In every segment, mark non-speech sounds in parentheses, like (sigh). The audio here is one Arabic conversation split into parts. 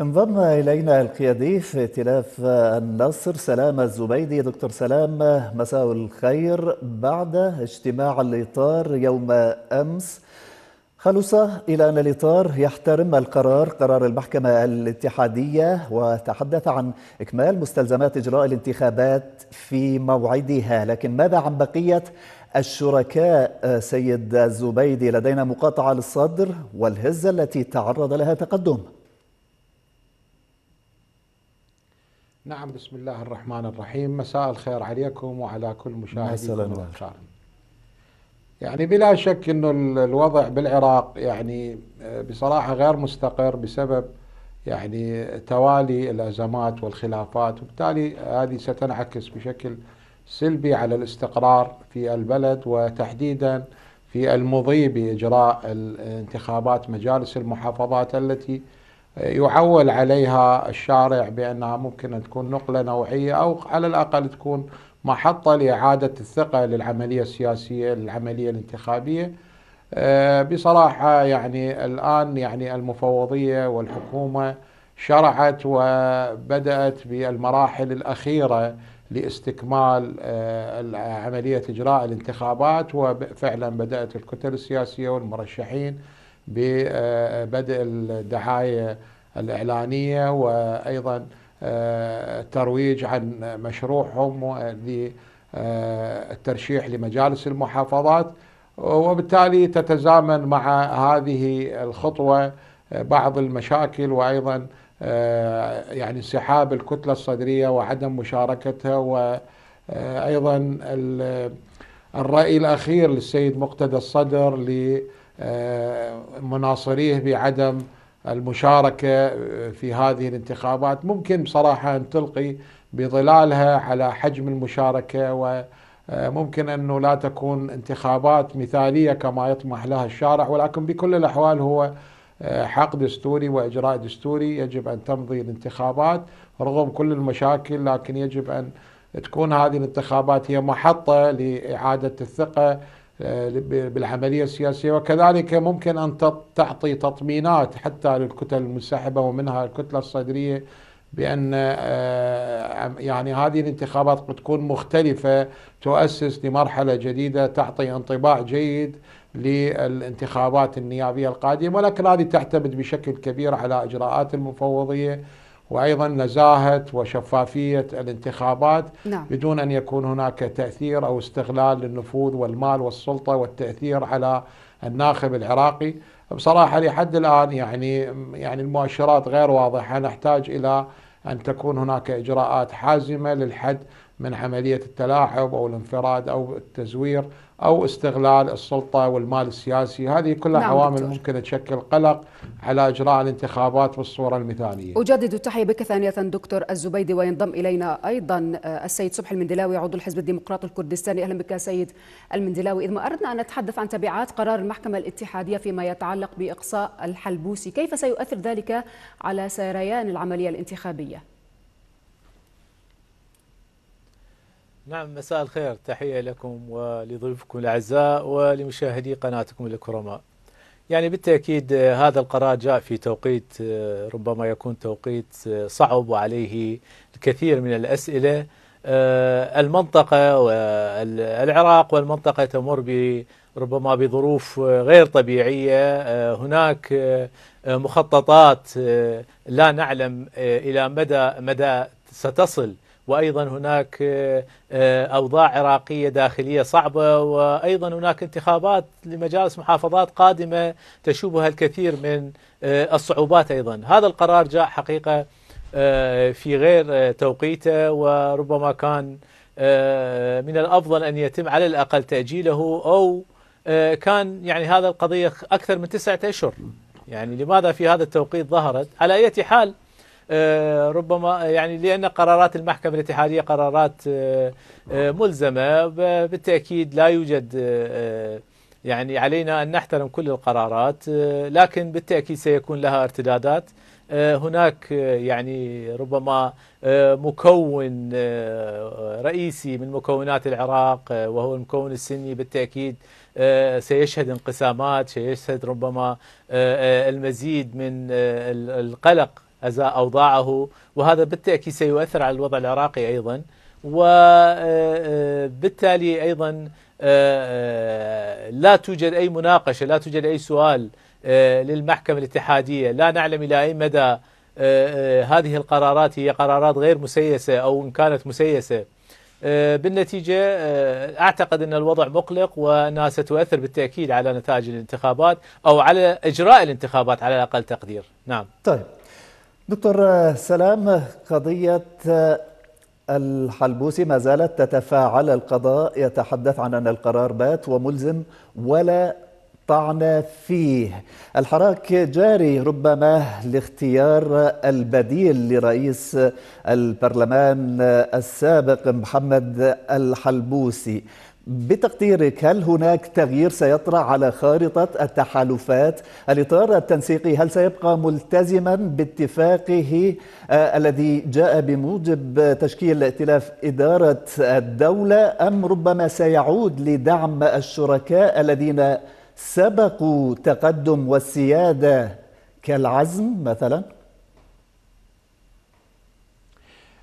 انضم إلينا القيادي في ائتلاف النصر سلام الزبيدي دكتور سلام مساء الخير بعد اجتماع الإطار يوم أمس خلص إلى أن الإطار يحترم القرار قرار المحكمة الاتحادية وتحدث عن إكمال مستلزمات إجراء الانتخابات في موعدها لكن ماذا عن بقية الشركاء سيد الزبيدي لدينا مقاطعة للصدر والهزة التي تعرض لها تقدم نعم بسم الله الرحمن الرحيم مساء الخير عليكم وعلى كل الكرام يعني بلا شك انه الوضع بالعراق يعني آه، بصراحه غير مستقر بسبب يعني توالي الازمات والخلافات وبالتالي هذه ستنعكس بشكل سلبي على الاستقرار في البلد وتحديدا في المضي باجراء انتخابات مجالس المحافظات التي يعول عليها الشارع بأنها ممكن أن تكون نقلة نوعية أو على الأقل تكون محطة لإعادة الثقة للعملية السياسية للعملية الانتخابية آه، بصراحة يعني الآن يعني المفوضية والحكومة شرعت وبدأت بالمراحل الأخيرة لاستكمال آه، عملية إجراء الانتخابات وفعلا بدأت الكتل السياسية والمرشحين ببدء الدعايه الاعلانيه وايضا آه، الترويج عن مشروعهم للترشيح آه، لمجالس المحافظات وبالتالي تتزامن مع هذه الخطوه آه، بعض المشاكل وايضا يعني انسحاب الكتله الصدريه وعدم مشاركتها وايضا الراي الاخير للسيد مقتدى الصدر ل آه، مناصريه بعدم المشاركه آه، في هذه الانتخابات ممكن بصراحه ان تلقي بظلالها على حجم المشاركه وممكن آه، انه لا تكون انتخابات مثاليه كما يطمح لها الشارع ولكن بكل الاحوال هو حق دستوري واجراء دستوري يجب ان تمضي الانتخابات رغم كل المشاكل لكن يجب ان تكون هذه الانتخابات هي محطه لاعاده الثقه آه، بالعملية السياسية وكذلك ممكن أن تعطي تطمينات حتى للكتل المنسحبة ومنها الكتلة الصدرية بأن آه، يعني هذه الانتخابات قد تكون مختلفة تؤسس لمرحلة جديدة تعطي انطباع جيد للانتخابات النيابية القادمة ولكن هذه تعتمد بشكل كبير على إجراءات المفوضية وايضا نزاهه وشفافيه الانتخابات نعم. بدون ان يكون هناك تاثير او استغلال للنفوذ والمال والسلطه والتاثير على الناخب العراقي بصراحه لحد الان يعني يعني المؤشرات غير واضحه نحتاج الى ان تكون هناك اجراءات حازمه للحد من عملية التلاعب أو الانفراد أو التزوير أو استغلال السلطة والمال السياسي هذه كلها نعم عوامل دكتور. ممكن تشكل قلق على إجراء الانتخابات بالصورة المثالية أجدد التحية بك ثانية دكتور الزبيدي وينضم إلينا أيضا السيد صبح المندلاوي عضو الحزب الديمقراطي الكردستاني أهلا بك سيد المندلاوي إذ ما أردنا أن نتحدث عن تبعات قرار المحكمة الاتحادية فيما يتعلق بإقصاء الحلبوسي كيف سيؤثر ذلك على سيريان العملية الانتخابية؟ نعم مساء الخير تحية لكم ولضيوفكم الأعزاء ولمشاهدي قناتكم الكرماء يعني بالتأكيد آه، هذا القرار جاء في توقيت آه، ربما يكون توقيت آه، صعب وعليه الكثير من الأسئلة المنطقة والعراق والمنطقة تمر ربما بظروف غير طبيعية هناك مخططات لا نعلم إلى مدى مدى ستصل وأيضا هناك آه، آه، أوضاع عراقية داخلية صعبة وأيضا هناك انتخابات لمجالس محافظات قادمة تشوبها الكثير من آه، الصعوبات أيضا هذا القرار جاء حقيقة في غير توقيته وربما كان من الأفضل أن يتم على الأقل تأجيله أو كان يعني هذا القضية أكثر من تسعة أشهر يعني لماذا في هذا التوقيت ظهرت على أي حال آه، ربما يعني لأن قرارات المحكمة الاتحادية قرارات آه، آه، ملزمة بالتأكيد لا يوجد يعني علينا أن نحترم كل القرارات لكن بالتأكيد سيكون لها ارتدادات هناك يعني ربما مكون رئيسي من مكونات العراق وهو المكون السني بالتأكيد سيشهد انقسامات سيشهد ربما المزيد من القلق أزاء أوضاعه وهذا بالتأكيد سيؤثر على الوضع العراقي أيضا وبالتالي آه، آه، أيضا آه، لا توجد أي مناقشة لا توجد أي سؤال للمحكمة الاتحادية لا نعلم إلى أي مدى هذه القرارات هي قرارات غير مسيسة أو إن كانت مسيسة بالنتيجة أعتقد أن الوضع مقلق وأنها ستؤثر بالتأكيد على نتائج الانتخابات أو على إجراء الانتخابات على أقل تقدير نعم طيب دكتور سلام قضية الحلبوسي ما زالت تتفاعل القضاء يتحدث عن أن القرار بات وملزم ولا طعن فيه الحراك جاري ربما لاختيار البديل لرئيس البرلمان السابق محمد الحلبوسي بتقديرك هل هناك تغيير سيطرأ على خارطة التحالفات الإطار التنسيقي هل سيبقى ملتزما باتفاقه آه الذي جاء بموجب تشكيل ائتلاف إدارة الدولة أم ربما سيعود لدعم الشركاء الذين سبقوا تقدم والسيادة كالعزم مثلاً؟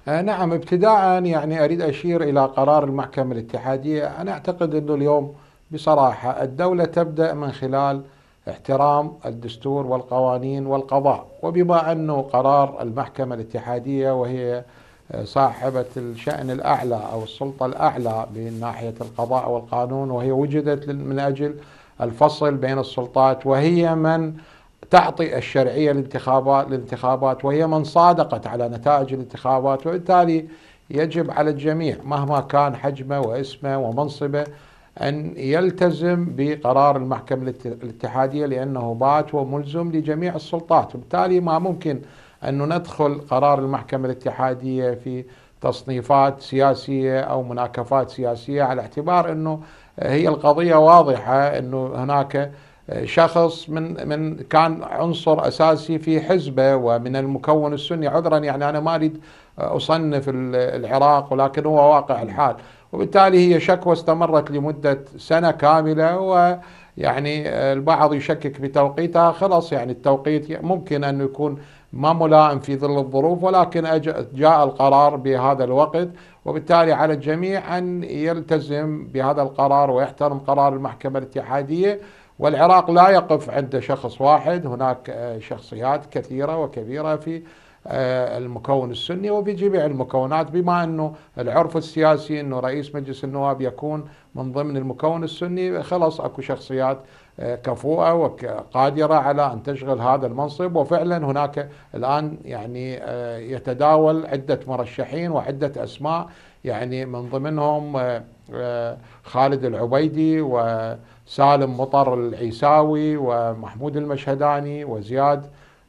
آه نعم ابتداء يعني أريد أشير إلى قرار المحكمة الاتحادية أنا أعتقد أنه اليوم بصراحة الدولة تبدأ من خلال احترام الدستور والقوانين والقضاء وبما أنه قرار المحكمة الاتحادية وهي آه، صاحبة الشأن الأعلى أو السلطة الأعلى من ناحية القضاء والقانون وهي وجدت من أجل الفصل بين السلطات وهي من تعطي الشرعية للانتخابات للانتخابات وهي من صادقت على نتائج الانتخابات وبالتالي يجب على الجميع مهما كان حجمه واسمه ومنصبه أن يلتزم بقرار المحكمة الاتحادية لأنه بات وملزم لجميع السلطات وبالتالي ما ممكن أن ندخل قرار المحكمة الاتحادية في تصنيفات سياسية أو مناكفات سياسية على اعتبار أنه هي القضية واضحة أنه هناك شخص من من كان عنصر اساسي في حزبه ومن المكون السني عذرا يعني انا ما اريد اصنف العراق ولكن هو واقع الحال وبالتالي هي شكوى استمرت لمده سنه كامله ويعني البعض يشكك بتوقيتها خلاص يعني التوقيت ممكن انه يكون ما ملائم في ظل الظروف ولكن جاء القرار بهذا الوقت وبالتالي على الجميع ان يلتزم بهذا القرار ويحترم قرار المحكمه الاتحاديه والعراق لا يقف عند شخص واحد هناك آه، شخصيات كثيرة وكبيرة في آه، المكون السني وفي جميع المكونات بما أنه العرف السياسي أنه رئيس مجلس النواب يكون من ضمن المكون السني خلاص أكو شخصيات آه، كفوءة وقادرة على أن تشغل هذا المنصب وفعلا هناك الآن يعني يتداول عدة مرشحين وعدة أسماء يعني من ضمنهم خالد العبيدي و سالم مطر العيساوي ومحمود المشهداني وزياد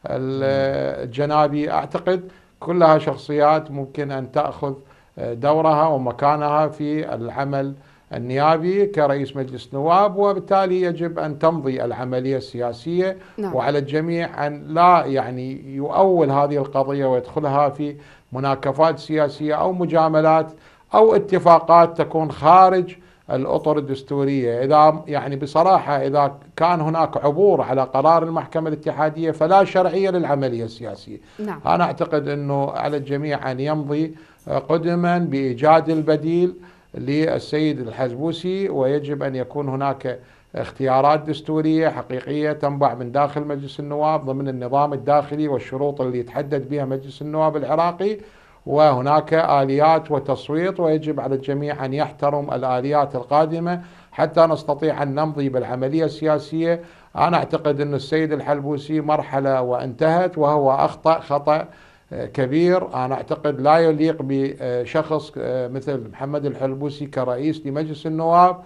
الجنابي أعتقد كلها شخصيات ممكن أن تأخذ دورها ومكانها في العمل النيابي كرئيس مجلس نواب وبالتالي يجب أن تمضي العملية السياسية نعم. وعلى الجميع أن لا يعني يؤول هذه القضية ويدخلها في مناكفات سياسية أو مجاملات أو اتفاقات تكون خارج الأطر الدستورية إذا يعني بصراحة إذا كان هناك عبور على قرار المحكمة الاتحادية فلا شرعية للعملية السياسية نعم. أنا أعتقد أنه على الجميع أن يمضي آه، قدما بإيجاد البديل للسيد الحزبوسي ويجب أن يكون هناك اختيارات دستورية حقيقية تنبع من داخل مجلس النواب ضمن النظام الداخلي والشروط اللي يتحدد بها مجلس النواب العراقي وهناك آليات وتصويت ويجب على الجميع أن يحترم الآليات القادمة حتى نستطيع أن نمضي بالعملية السياسية أنا أعتقد أن السيد الحلبوسي مرحلة وانتهت وهو أخطأ خطأ آه، كبير أنا أعتقد لا يليق بشخص آه، مثل محمد الحلبوسي كرئيس لمجلس النواب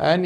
أن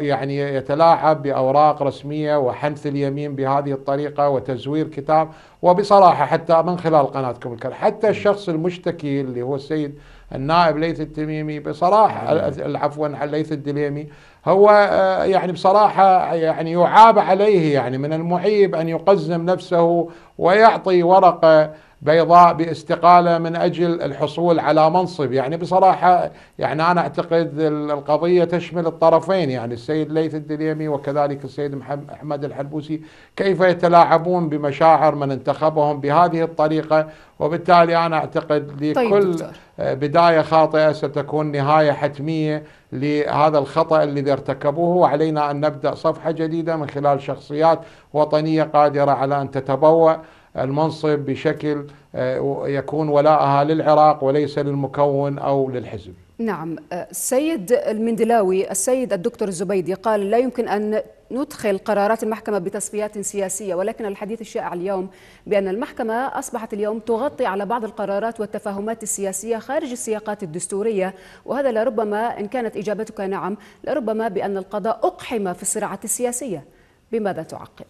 يعني يتلاعب بأوراق رسمية وحنث اليمين بهذه الطريقة وتزوير كتاب وبصراحة حتى من خلال قناتكم الكريمة حتى الشخص المشتكي اللي هو السيد النائب ليث التميمي بصراحة نعم. عفوا ليث الدليمي هو آه، يعني بصراحة يعني يعاب عليه يعني من المعيب أن يقزم نفسه ويعطي ورقة بيضاء باستقالة من أجل الحصول على منصب يعني بصراحة يعني أنا أعتقد القضية تشمل الطرفين يعني السيد ليث الدليمي وكذلك السيد أحمد الحلبوسي كيف يتلاعبون بمشاعر من انتخبهم بهذه الطريقة وبالتالي أنا أعتقد لكل طيب آه، بداية بداية خاطئة ستكون نهاية حتمية لهذا الخطأ الذي ارتكبوه وعلينا أن نبدأ صفحة جديدة من خلال شخصيات وطنية قادرة على أن تتبوأ المنصب بشكل آه، يكون ولاءها للعراق وليس للمكون أو للحزب نعم آه، السيد المندلاوي السيد الدكتور الزبيدي قال لا يمكن أن ندخل قرارات المحكمة بتصفيات سياسية ولكن الحديث الشائع اليوم بأن المحكمة أصبحت اليوم تغطي على بعض القرارات والتفاهمات السياسية خارج السياقات الدستورية وهذا لربما إن كانت إجابتك نعم لربما بأن القضاء أقحم في الصراعات السياسية بماذا تعقب؟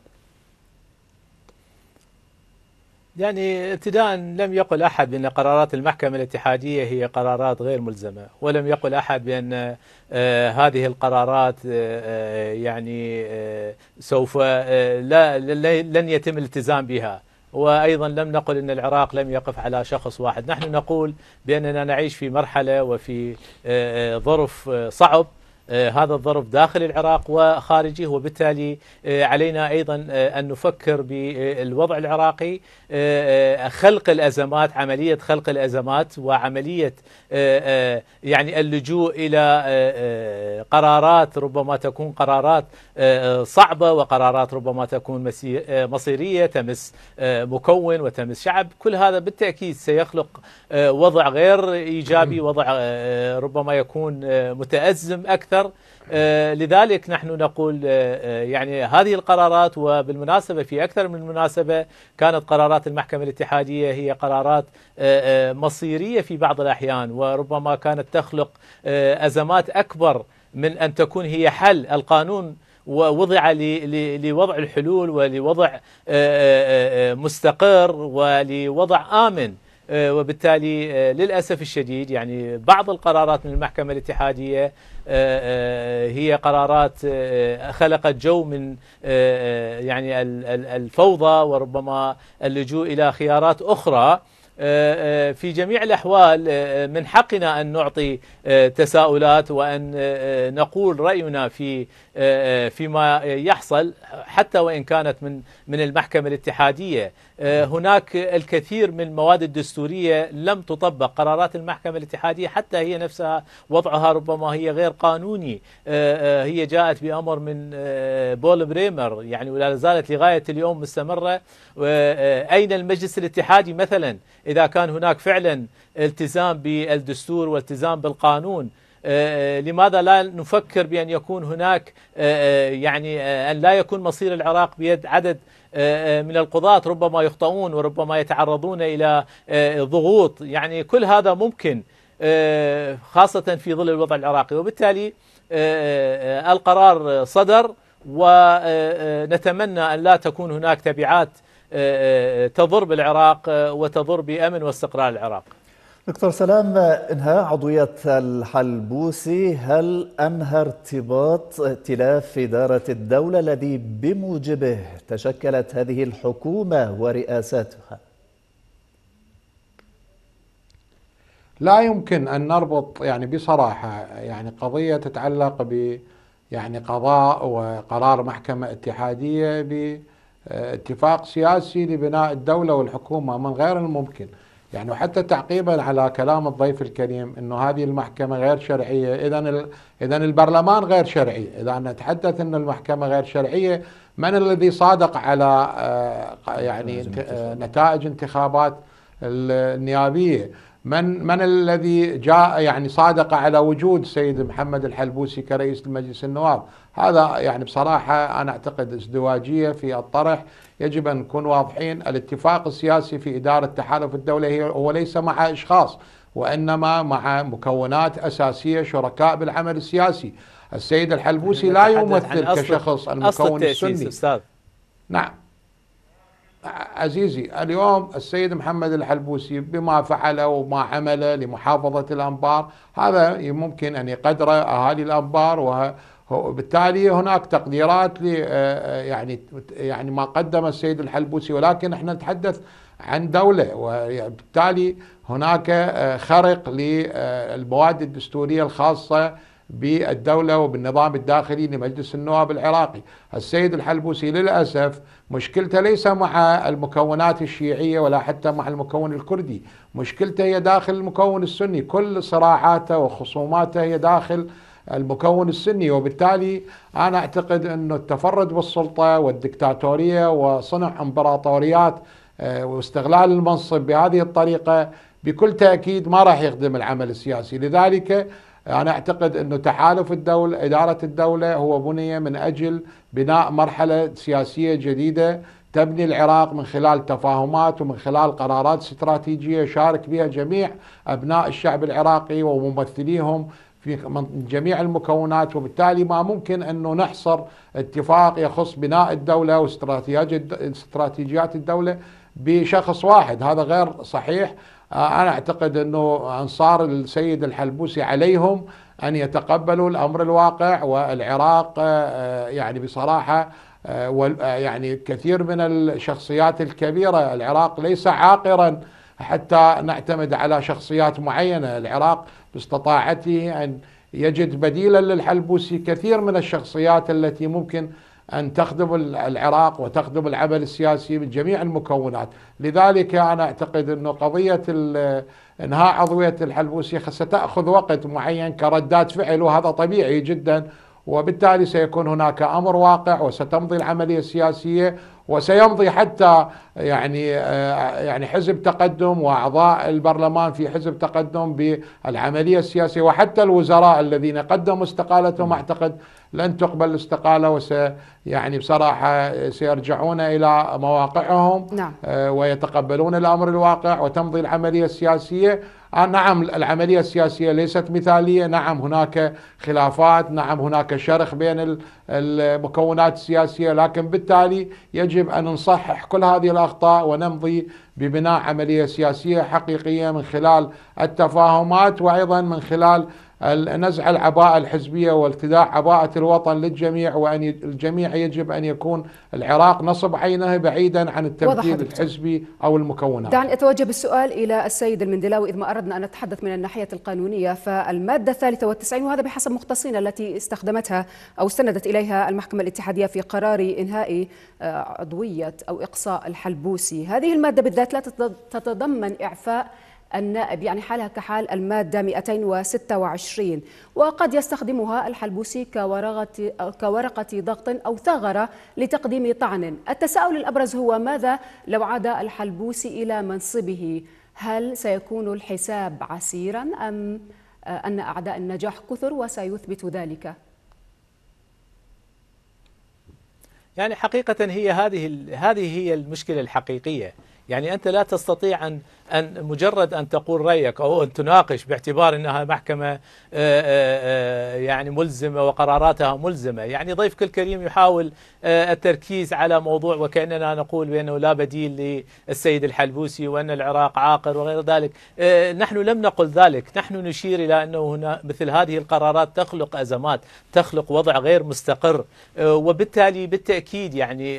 يعني ابتداء لم يقل أحد بأن قرارات المحكمة الاتحادية هي قرارات غير ملزمة ولم يقل أحد بأن آه، هذه القرارات آه، آه، يعني سوف لا لن يتم الالتزام بها وايضا لم نقل ان العراق لم يقف على شخص واحد، نحن نقول باننا نعيش في مرحله وفي ظرف صعب آه، هذا الظرف داخل العراق وخارجه وبالتالي آه، علينا ايضا آه، ان نفكر بالوضع العراقي خلق الازمات عمليه خلق الازمات وعمليه يعني اللجوء الى قرارات ربما تكون قرارات صعبه وقرارات ربما تكون مصيريه تمس مكون وتمس شعب كل هذا بالتاكيد سيخلق وضع غير ايجابي (clears throat) وضع ربما يكون متازم اكثر أكثر آه، لذلك نحن نقول آه، آه، يعني هذه القرارات وبالمناسبة في أكثر من مناسبة كانت قرارات المحكمة الاتحادية هي قرارات مصيرية في بعض الأحيان وربما كانت تخلق أزمات أكبر من أن تكون هي حل القانون ووضع لوضع الحلول ولوضع مستقر ولوضع آمن آه، وبالتالي آه، للأسف الشديد يعني بعض القرارات من المحكمة الاتحادية آه، هي قرارات خلقت جو من يعني الفوضى وربما اللجوء إلى خيارات أخرى في جميع الأحوال من حقنا أن نعطي تساؤلات وأن نقول رأينا في فيما يحصل حتى وإن كانت من من المحكمة الاتحادية آه، هناك الكثير من المواد الدستورية لم تطبق قرارات المحكمة الاتحادية حتى هي نفسها وضعها ربما هي غير قانوني آه، آه، هي جاءت بأمر من بول بريمر يعني ولا زالت لغاية اليوم مستمرة أين المجلس الاتحادي مثلا إذا كان هناك فعلا التزام بالدستور والتزام بالقانون آه، آه، لماذا لا نفكر بأن يكون هناك آه، يعني أن لا يكون مصير العراق بيد عدد من القضاة ربما يخطئون وربما يتعرضون إلى ضغوط يعني كل هذا ممكن خاصة في ظل الوضع العراقي وبالتالي القرار صدر ونتمنى أن لا تكون هناك تبعات تضر بالعراق وتضر بأمن واستقرار العراق دكتور سلام انهاء عضويه الحلبوسي هل انهى ارتباط ائتلاف اداره الدوله الذي بموجبه تشكلت هذه الحكومه ورئاساتها؟ لا يمكن ان نربط يعني بصراحه يعني قضيه تتعلق ب يعني قضاء وقرار محكمه اتحاديه باتفاق سياسي لبناء الدوله والحكومه من غير الممكن. يعني وحتى تعقيبا على كلام الضيف الكريم انه هذه المحكمه غير شرعيه اذا اذا البرلمان غير شرعي اذا نتحدث ان المحكمه غير شرعيه من الذي صادق على آه، يعني نتائج انتخابات النيابيه من من الذي جاء يعني صادق على وجود سيد محمد الحلبوسي كرئيس المجلس النواب هذا يعني بصراحة أنا أعتقد ازدواجية في الطرح يجب أن نكون واضحين الاتفاق السياسي في إدارة تحالف الدولة هو ليس مع أشخاص وإنما مع مكونات أساسية شركاء بالعمل السياسي السيد الحلبوسي يعني لا يمثل كشخص المكون السني أستاذ. نعم عزيزي اليوم السيد محمد الحلبوسي بما فعل وما عمل لمحافظة الأنبار هذا ممكن أن يقدر أهالي الأنبار وبالتالي هناك تقديرات آه، آه، يعني يعني ما قدم السيد الحلبوسي ولكن احنا نتحدث عن دولة وبالتالي هناك آه، خرق للمواد الدستورية الخاصة بالدولة وبالنظام الداخلي لمجلس النواب العراقي السيد الحلبوسي للأسف مشكلته ليس مع المكونات الشيعية ولا حتى مع المكون الكردي مشكلته هي داخل المكون السني كل صراعاته وخصوماته هي داخل المكون السني وبالتالي أنا أعتقد أن التفرد بالسلطة والدكتاتورية وصنع إمبراطوريات آه، واستغلال المنصب بهذه الطريقة بكل تأكيد ما راح يخدم العمل السياسي لذلك أنا أعتقد أنه تحالف الدولة إدارة الدولة هو بني من أجل بناء مرحلة سياسية جديدة تبني العراق من خلال تفاهمات ومن خلال قرارات استراتيجية شارك بها جميع أبناء الشعب العراقي وممثليهم في جميع المكونات وبالتالي ما ممكن انه نحصر اتفاق يخص بناء الدوله واستراتيجيات الدوله بشخص واحد هذا غير صحيح آه، انا اعتقد انه انصار السيد الحلبوسي عليهم أن يتقبلوا الأمر الواقع والعراق آه، يعني بصراحة آه، آه، يعني كثير من الشخصيات الكبيرة العراق ليس عاقرا حتى نعتمد على شخصيات معينة العراق باستطاعته أن يجد بديلا للحلبوسي كثير من الشخصيات التي ممكن أن تخدم العراق وتخدم العمل السياسي من جميع المكونات لذلك أنا أعتقد أن قضية انهاء عضويه الحلبوسيه ستاخذ وقت معين كردات فعل وهذا طبيعي جدا وبالتالي سيكون هناك امر واقع وستمضي العمليه السياسيه وسيمضي حتى يعني آه، يعني حزب تقدم واعضاء البرلمان في حزب تقدم بالعمليه السياسيه وحتى الوزراء الذين قدموا استقالتهم اعتقد لن تقبل الاستقاله وس يعني بصراحه سيرجعون الى مواقعهم نعم. آه، ويتقبلون الامر الواقع وتمضي العمليه السياسيه آه، نعم العملية السياسية ليست مثالية نعم هناك خلافات نعم هناك شرخ بين المكونات السياسية لكن بالتالي يجب أن نصحح كل هذه الأخطاء ونمضي ببناء عمليه سياسيه حقيقيه من خلال التفاهمات وايضا من خلال نزع العباءه الحزبيه وارتداء عباءه الوطن للجميع وان الجميع يجب ان يكون العراق نصب عينه بعيدا عن التمثيل الحزبي او المكونات. دعني اتوجه السؤال الى السيد المندلاوي اذ ما اردنا ان نتحدث من الناحيه القانونيه فالماده 93 وهذا بحسب مختصين التي استخدمتها او استندت اليها المحكمه الاتحاديه في قرار انهاء آه، عضويه او اقصاء الحلبوسي، هذه الماده بالذات لا تتضمن إعفاء النائب يعني حالها كحال المادة 226 وقد يستخدمها الحلبوسي كورقة, كورقة ضغط أو ثغرة لتقديم طعن التساؤل الأبرز هو ماذا لو عاد الحلبوسي إلى منصبه هل سيكون الحساب عسيرا أم آه، أن أعداء النجاح كثر وسيثبت ذلك يعني حقيقة هي هذه هذه هي المشكلة الحقيقية يعني أنت لا تستطيع أن أن مجرد أن تقول رأيك أو أن تناقش باعتبار أنها محكمة آه، آه، آه، يعني ملزمة وقراراتها ملزمة يعني ضيفك الكريم يحاول التركيز على موضوع وكأننا نقول بأنه لا بديل للسيد الحلبوسي وأن العراق عاقر وغير ذلك نحن لم نقل ذلك نحن نشير إلى أنه هنا مثل هذه القرارات تخلق أزمات تخلق وضع غير مستقر وبالتالي بالتأكيد يعني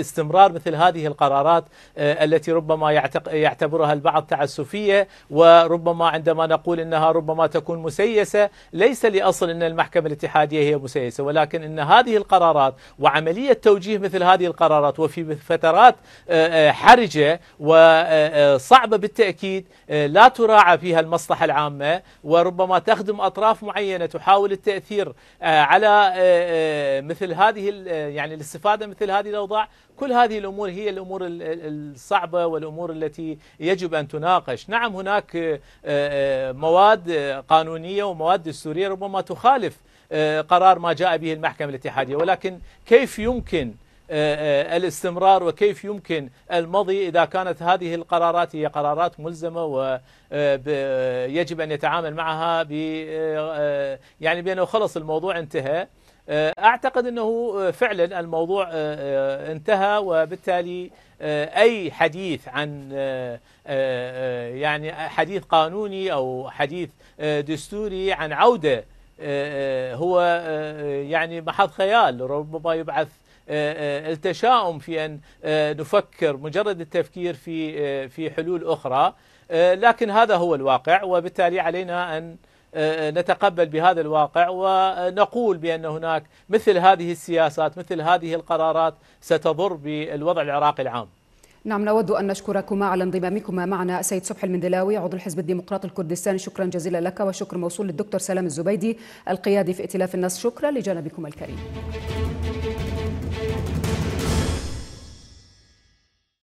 استمرار مثل هذه القرارات التي ربما يعتبرها البعض تعسفية وربما عندما نقول أنها ربما تكون مسيسة ليس لأصل أن المحكمة الاتحادية هي مسيسة ولكن أن هذه القرارات وعملية توجيه مثل هذه القرارات وفي فترات آه، آه، حرجة وصعبة آه، بالتأكيد لا تراعى فيها المصلحة العامة وربما تخدم أطراف معينة تحاول التأثير على مثل هذه يعني الاستفادة مثل هذه الأوضاع كل هذه الأمور هي الأمور الصعبة والأمور التي يجب يجب أن تناقش نعم هناك آه، آه، مواد قانونية ومواد دستورية ربما تخالف آه، قرار ما جاء به المحكمة الاتحادية ولكن كيف يمكن الاستمرار وكيف يمكن المضي إذا كانت هذه القرارات هي قرارات ملزمة ويجب أن يتعامل معها ب يعني بأنه خلص الموضوع انتهى أعتقد أنه فعلا الموضوع انتهى وبالتالي آه، أي حديث عن آه، آه، يعني حديث قانوني أو حديث دستوري عن عودة هو يعني محض خيال ربما يبعث التشاؤم في أن نفكر مجرد التفكير في في حلول أخرى لكن هذا هو الواقع وبالتالي علينا أن نتقبل بهذا الواقع ونقول بأن هناك مثل هذه السياسات مثل هذه القرارات ستضر بالوضع العراقي العام نعم نود أن نشكركما على انضمامكما معنا سيد صبح المندلاوي عضو الحزب الديمقراطي الكردستاني شكرا جزيلا لك وشكر موصول للدكتور سلام الزبيدي القيادي في ائتلاف النص شكرا لجانبكم الكريم